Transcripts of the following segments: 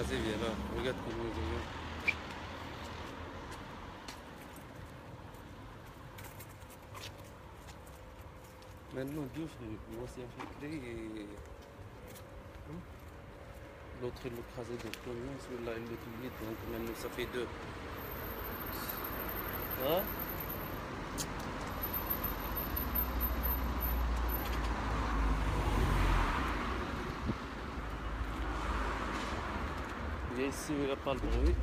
Vas-y viens là. Regarde comment ils ont. Maintenant, Dieu, moi, c'est créer et. L'autre, il écrasé tout le monde, celui-là, il vite, donc maintenant, ça fait deux. Hein? ici où il n'y a pas le bruit.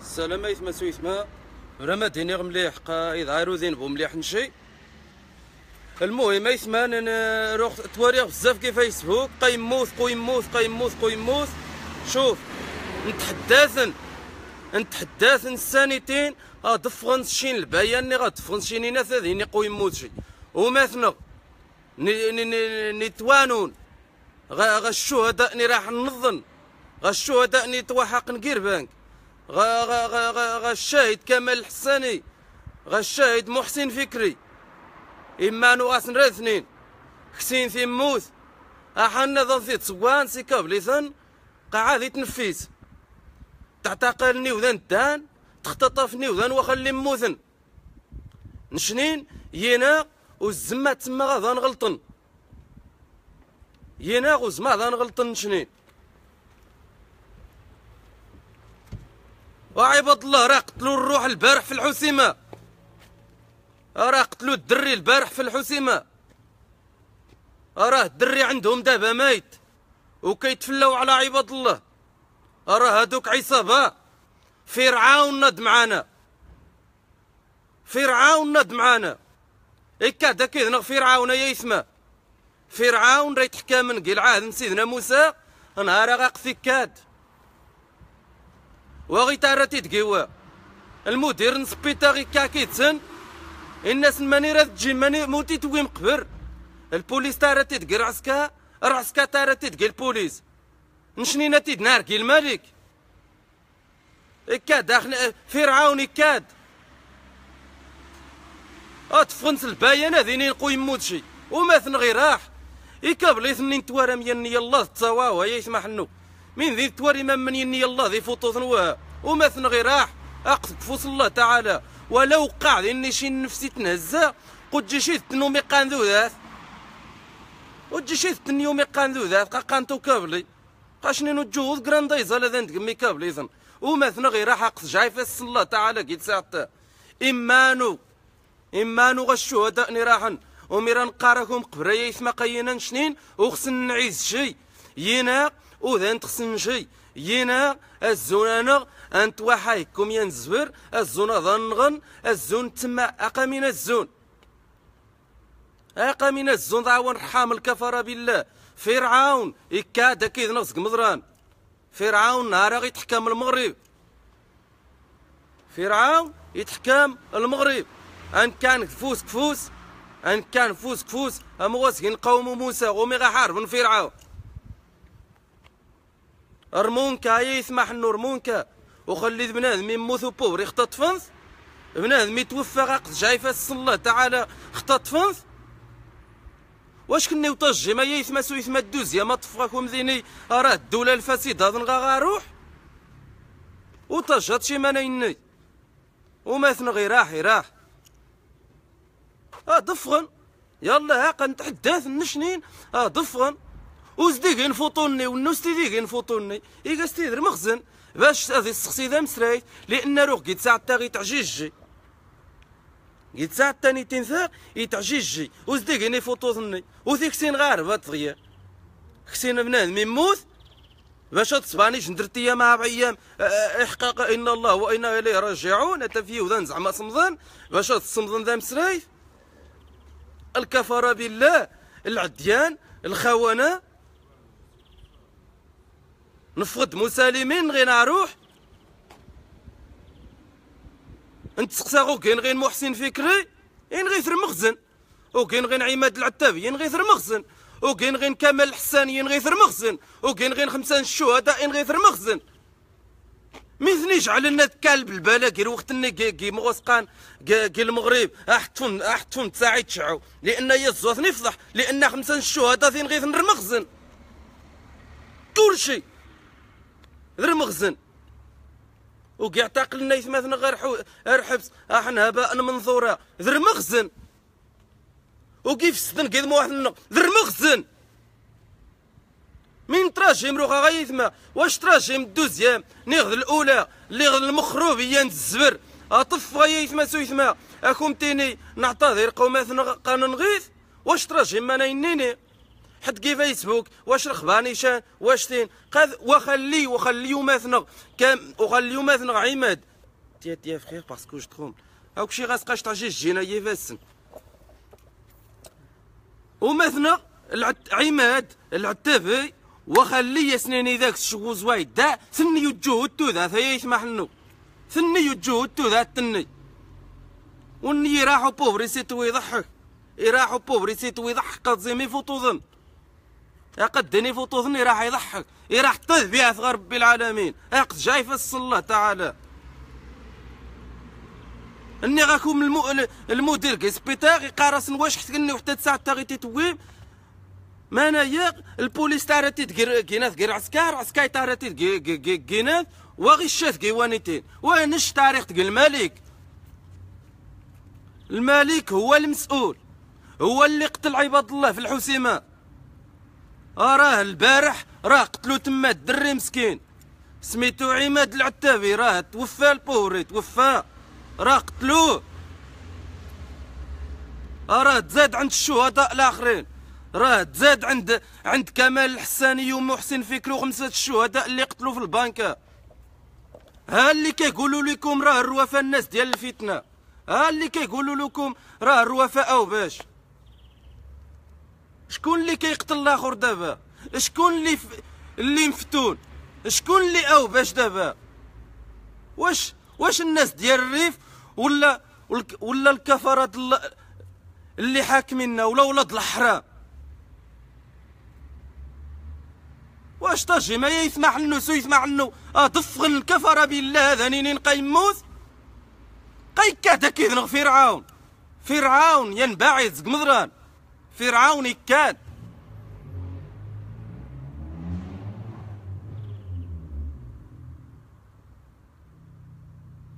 السلام ايثما سويثما انا ما دينيغ مليح قايد عارو ذنبو مليح نشي المهم ايثما نروح تواريخ بزاف كيف يسفوك قيموث قيموث قيموث قيموث شوف نتحداثن نتحداثن السانيتين غادفغن شين البايا اللي غادفغن شين ناس هذين قوي موتشي وماثنا نتوانون غا غا الشهداء ني راح نظن غا الشهداء ني توحق نقير بانك غا غا غا غا, غا الشاهد كمال الحساني غا الشاهد محسن فكري إما نو رثنين حسين في موث أحنا ظن في تسوان سي كابليثن قاعد يتنفيس تعتقلني وذن تان تختطفني وذن وخلي موثن نشنين ينا والزما تما غادا نغلطن ينا وزما غادا نغلطن نشنين وعباد الله راه قتلوا الروح البارح في الحسيمه راه قتلوا الدري البارح في الحسيمه راه الدري عندهم دابا ميت وكيتفلاو على عباد الله راه هادوك عصابه فرعون ناد معانا فرعون ناد معانا إكا دا كيدنا فرعون يا يسمى فرعون راه يتحكى من قيل عهد سيدنا موسى نهار غاق كاد وغي تارا تيتقيوا المدير نسبيتا غي كيتسن الناس ماني راه تجي ماني موتي توي مقبر البوليس تارا تيتقرع عسكا راه سكاتارة تيدقي البوليس نشنينا تيدنار كي الملك إكاد داخل فرعون إكاد أتفنس الباينة ذيني نقوي موتشي وما ثن غير راح إكابل إثنين توارم يني الله تساواها يسمح نو من ذي تواري من يني الله ذي فوتو ثنوها وما ثن غير راح أقصد فوس الله تعالى ولو قاعد إني شي نفسي تنهزا قد جيشي تنومي قاندو ذاث وتجيشيت يومي قان ذو ذا قان تو كابلي قاشني نجوز قراندا يزال ذا نتقمي كابلي ذن ثنا غير راح جاي في الصلاة تعالى قيت ساعتا إمانو إمانو غالشهداء راحن وميران قاركم قبرية يثما قينا شنين وخسن نعيز شي ينا وذا تخصن شي ينا الزون انا انت وحايكم ينزبر الزون ظنغن الزون تما أقامين الزون اقا من الزنضع ونرحام الكفر بالله فرعون إكاد اكيد نفسك مضران فرعون نهار يتحكم المغرب فرعون يتحكم المغرب ان كان كفوس كفوس ان كان فوس كفوس اما واسكن قوم موسى غومي غحار من فرعون رمونكا يسمح نور رمونكا وخلي بنادم يموت خطط يختطفنس بنادم يتوفى جاي فاس الصلاة تعالى خطط فنس واش كني وطجي ما يثما سو يثما الدوز ما طفاكم ومذيني راه الدوله الفاسده هذا نغا غاروح وطجت شي مانيني وما ثنغي راحي راح اه دفغن يلا ها نتحداث النشنين اه دفغن وزديقين فوطوني ونوستي ديقين فوطوني إيقا ستيدر مخزن باش هذه السخسي ذا مسريت لأن روح قيد ساعة تاغي تعجيجي يتساع تاني تنثاق يتعجيجي وصديقني فوتو ظني وذيك سين غاربة تغير خسين بنادم يموت باش تصبانيش ندرت ايام مع ايام أه، أه، أه، احقاق ان الله وانا اليه راجعون اتفيه وذا زعما صمضان باش تصمضن ذا مسرايف الكفر بالله العديان الخونه نفقد مسالمين غير نروح انت سقساغو كاين غير محسن فكري ين غير مخزن وكاين غير عماد العتابي ين غير مخزن وكاين غير كمال الحساني ين غير مخزن وكاين غير خمسة الشهداء ين غير مخزن ميثنيش على الناس كالب البلا غير وقت كي كي مغسقان كي المغرب احتفن احتفن تساعي تشعو لان يزوث نفضح لان خمسة الشهداء ين غير مخزن كل شيء غير مخزن وكاع تعقلنا يثماثنا غير حبس احنا آه، هباء منظوره ذر مخزن وكيف ستن كيد واحد منا ذر مخزن مين تراجم روخا آه، غايثما واش من الدوزيام نيغد الاولى اللي غد المخروبيه الزبر اطف آه، غايثما سويثما اكون تيني نعتذر قوم قوماتنا قانون غيث واش تراجم انا ينيني كي فيسبوك واش شان واش تين قاد وخلي وخلي مثنغ كام وخلي مثنغ عماد تيا تيا فخير باسكو جو تخوم هاك شي غاسقاش تاع جي جينا يفاسن وماثنا العت عماد العتافي وخلي سنيني ذاك الشغو زوايد دا ثني يجهد تو ذا ثيا يسمح لنو ثني يجهد تو ذا تني وني راحو بوفري سيتو يضحك يراحو بوفري سيتو يضحك زيمي ظن يا قدني فطوثني راح يضحك راح بها يا رب العالمين اقد جاي فس الله تعالى اني غاكم المو... المدير كيسبيتاغ يقارس واش اني وحتى تسعة تاغي غي تتويب ما انايا البوليس تارتي تقير كيناث كير عسكار عسكاي تارتي كيناث واغي الشات كيوانيتين وانش تاريخ تقير الملك الملك هو المسؤول هو اللي قتل عباد الله في الحسيمه راه البارح راه قتلو تما الدري مسكين سميتو عماد العتابي راه توفى البوري توفى راه قتلوه راه تزاد عند الشهداء الاخرين راه تزاد عند عند كمال الحساني ومحسن فكرو خمسه الشهداء اللي قتلو في البنكه ها اللي كيقولوا لكم راه الروافه الناس ديال الفتنه ها اللي كيقولوا لكم راه الروافه او باش شكون اللي كيقتل الاخر دابا شكون اللي ف... اللي مفتون شكون اللي او باش دابا واش واش الناس ديال الريف ولا ولا الكفرات اللي حاكميننا ولا ولاد الحرام واش طاجي ما يسمع عنه سو يسمع عنه اه دفغن الكفر بالله هذا نينين قيموت قيكا تاكيد فرعون فرعون ينبعث قمضران فرعون كاد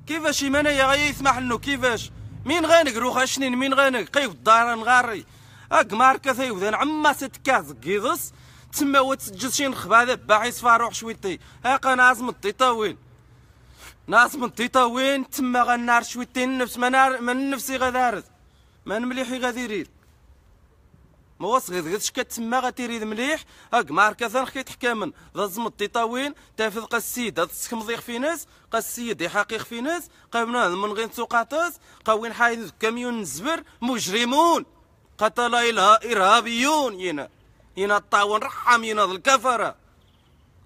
كيفاش يمانا يسمح لنا كيفاش مين غانك روخ اشنين مين غانك قيو الدار نغاري اك ماركا ثيو ذان عما ستكاز قيضس تما وتسجل شي نخبة هذا باعي صفاروح شويتي هاقا نازم الطيطا وين نازم الطيطا وين تما غنار شويتي النفس ما نار من نفسي غدارت ما نمليحي غادي ما هو صغير غير شكات تما غاتيريد مليح هاك معركة ثان خيط حكامن ذا زمط تيطاوين تافد قا السيد هاد مضيق في ناس قا السيد يحقيق في ناس قا من غير سوق عطاس قا وين حايد كاميون الزبر مجرمون قتلة إرهابيون ينا ينا الطاون رحم ينا الكفرة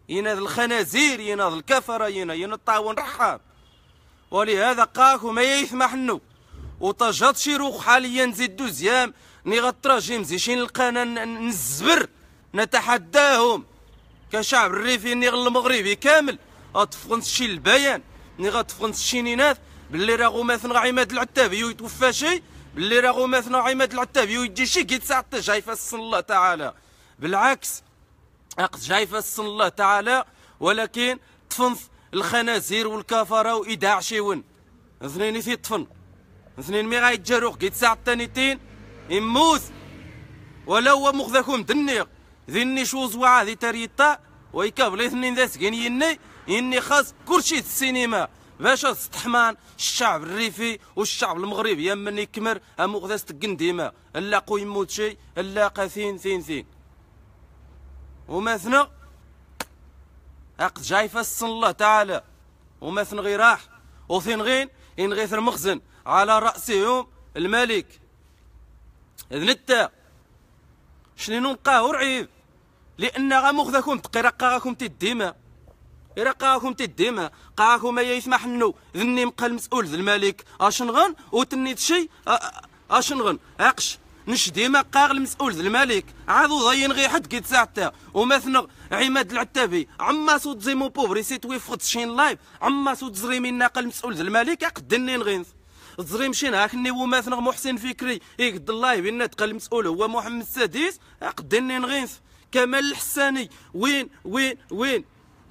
ينا الخنازير ينا الكفرة ينا ينا الطاون رحم ولهذا قاك ما يسمح نو وطجات شي روح حاليا زيد زيام ني غطراجيم زيشين لقانا نزبر نتحداهم كشعب الريفي ني المغربي كامل غتفقنس شي البيان ني غتفقنس شي نينات باللي راهو ماثن عماد العتابي ويتوفى شي باللي راهو ماثن عماد العتابي ويجي شي كيت 19 جاي فاس الله تعالى بالعكس اقص جاي فاس الله تعالى ولكن تفنث الخنازير والكفره وإداع شيون اثنين في طفن اثنين مي غايتجاروخ كي 19 يموت ولو مخذكم دنيق ذني شو زوعة ذي تريطا ويكابل اثنين ذا سكين يني يني خاص كلشي السينما باش استحمان الشعب الريفي والشعب المغربي يا من يكمر ام غداس تقن ديما الا قو يموت شي الا قاثين ثين ثين ومثنى اقد جاي السن الله تعالى ومثن غير راح وثين غين ان غيث المخزن على رأسهم الملك ذنت شنو شنينو نقاه رعيب لأن مخذاكم تقي رقاكم تديما رقاكم تديما قاكم يا يسمح نو ذني مقا المسؤول ذا الملك أشنغن وتني شي أشنغن عقش نش ديما قاغ المسؤول ذا الملك عادو ضاين غي حد قد ساعته ومثنغ عماد العتابي عما صوت زيمو بوبري سيت ويفقد شين لايف عما صوت زريمي ناقل المسؤول ذا الملك أقدني نغينث تزري مشينا اخني وما ثنغ محسن فكري يقد إيه، الله بينا تقال المسؤول هو محمد السادس اقدني نغينث كمال الحساني وين وين وين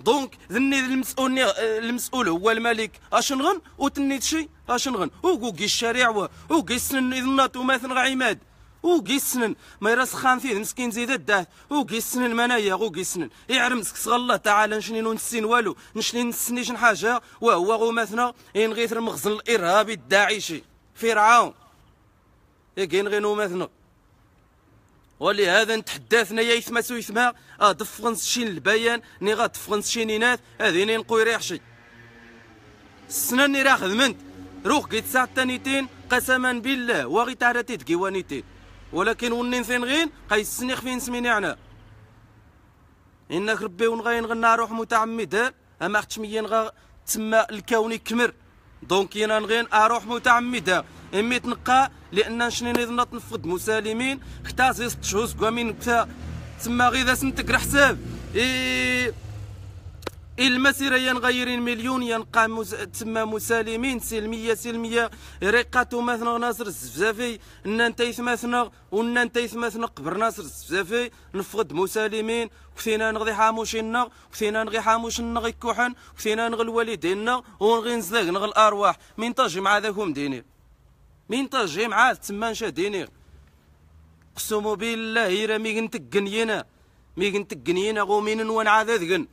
دونك ذني المسؤول المسؤول هو الملك اشنغن وتنيت شي اشنغن وكوكي الشارع وكيسن السن اذنات وما عماد او قيسنن ما يرس خان فيه مسكين زيد الداه او قيسنن منايا او قيسنن يعرم سكس الله تعالى نشني نسين والو نشني نسني شن حاجه وهو غماثنا ينغيث المخزن الارهابي الداعشي فرعون يكين غينو مثنا ولهذا نتحدثنا يا يثما سو يثما آه، دفغنس شين البيان ني غادفغنس شين يناث هذيني نقوي ريحشي السنه ني راخذ منت روح قيت ساعة تانيتين قسما بالله وغي تعرتي تقيوانيتين ولكن ونين ثين غين قيسني خفين سميني عنا إنك ربي ونغين غنا روح متعمد أما ختميين غا تما الكون يكمر دونك ينا نغين أروح متعمد إمي تنقى لأن شنين إذن تنفض مسالمين حتى زي ست شهور من تما غير سنتك حساب إيه المسيريين ينغير مليون ينقى مز... تما مسالمين سلمية سلمية رقة مثنى ناصر الزفزافي ننتيث مثنى وننتيث مثنى قبر ناصر الزفزافي نفقد مسالمين كثينا نغضي حاموشنا كثينا نغي حاموشنا غي كوحن كثينا نغي الوالدين ونغي نزلق نغي الارواح من تجي مع ذاكم ديني من تجي مع تما نشا ديني قسم بالله راه ميغنتك نتقنينا مي نتقنينا غومين ونعاذ ذقن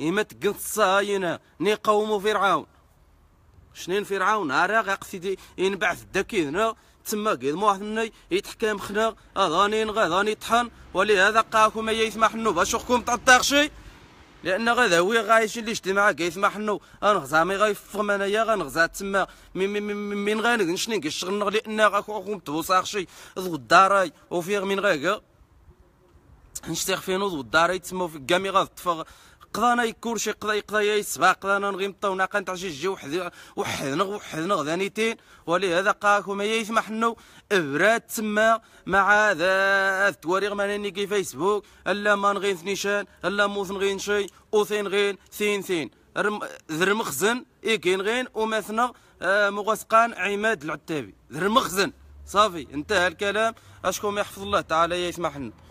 إما تقنت ني قومو فرعون شنين فرعون عراق أقصدي ينبعث الدكيذنا تما قيد موحد مني يتحكم خنا أذاني نغا أذاني طحن ولهذا قاكم ما يسمح لنا باش أخكم تعطاخشي لأن غادا هو غايش اللي اجتماع كيسمح أنا غزا مي فخم أنايا غنغزا تما من غاني شنين كيشتغل نغ لأن أخوكم توصاخشي ذو الداراي وفيغ من غاكا نشتيغ فينو ذو الداراي تما كامي كامي غاض قضانا شي قضا يقضايا يسبا قضانا نغي مطاو ناقا نتاع جي وحد وحدنا وحدنا غدانيتين ولهذا قاكم يا يسمح لنا ابرات تما مع ذا ما ماني كي فيسبوك الا ما نغين ثنيشان الا موث نغين شي وثين غين ثين ثين ذر مخزن إيكين غين ومثنا آه مغسقان عماد العتابي ذر مخزن صافي انتهى الكلام اشكم يحفظ الله تعالى يسمح لنا